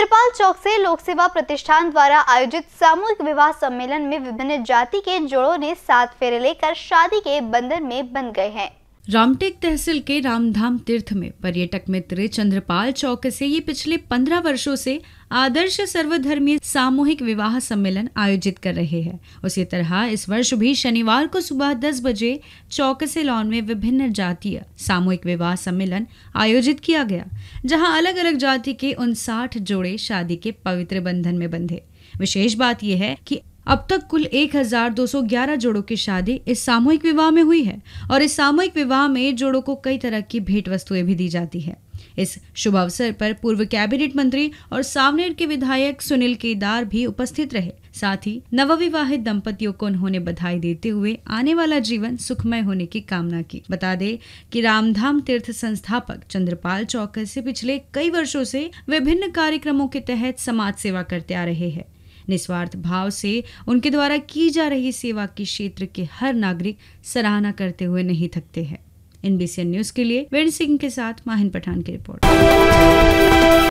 इंद्रपाल चौक से लोक सेवा प्रतिष्ठान द्वारा आयोजित सामूहिक विवाह सम्मेलन में विभिन्न जाति के जोड़ों ने सात फेरे लेकर शादी के बंधन में बन गए हैं रामटेक तहसील के रामधाम तीर्थ में पर्यटक मित्र चंद्रपाल चौक से ये पिछले पंद्रह वर्षों से आदर्श सर्वधर्मीय सामूहिक विवाह सम्मेलन आयोजित कर रहे हैं उसी तरह इस वर्ष भी शनिवार को सुबह दस बजे चौक से लॉन में विभिन्न जातीय सामूहिक विवाह सम्मेलन आयोजित किया गया जहां अलग अलग जाति के उनसाठ जोड़े शादी के पवित्र बंधन में बंधे विशेष बात यह है कि अब तक कुल 1,211 जोड़ों की शादी इस सामूहिक विवाह में हुई है और इस सामूहिक विवाह में जोड़ों को कई तरह की भेंट वस्तुएं भी दी जाती है इस शुभ अवसर पर पूर्व कैबिनेट मंत्री और सावनेर के विधायक सुनील केदार भी उपस्थित रहे साथ ही नवविवाहित दंपतियों को उन्होंने बधाई देते हुए आने वाला जीवन सुखमय होने की कामना की बता दे कि रामधाम तीर्थ संस्थापक चंद्रपाल चौकर से पिछले कई वर्षों से विभिन्न कार्यक्रमों के तहत समाज सेवा करते आ रहे हैं निस्वार्थ भाव से उनके द्वारा की जा रही सेवा की क्षेत्र के हर नागरिक सराहना करते हुए नहीं थकते हैं एनबीसी न्यूज के लिए वेण सिंह के साथ माहिन पठान की रिपोर्ट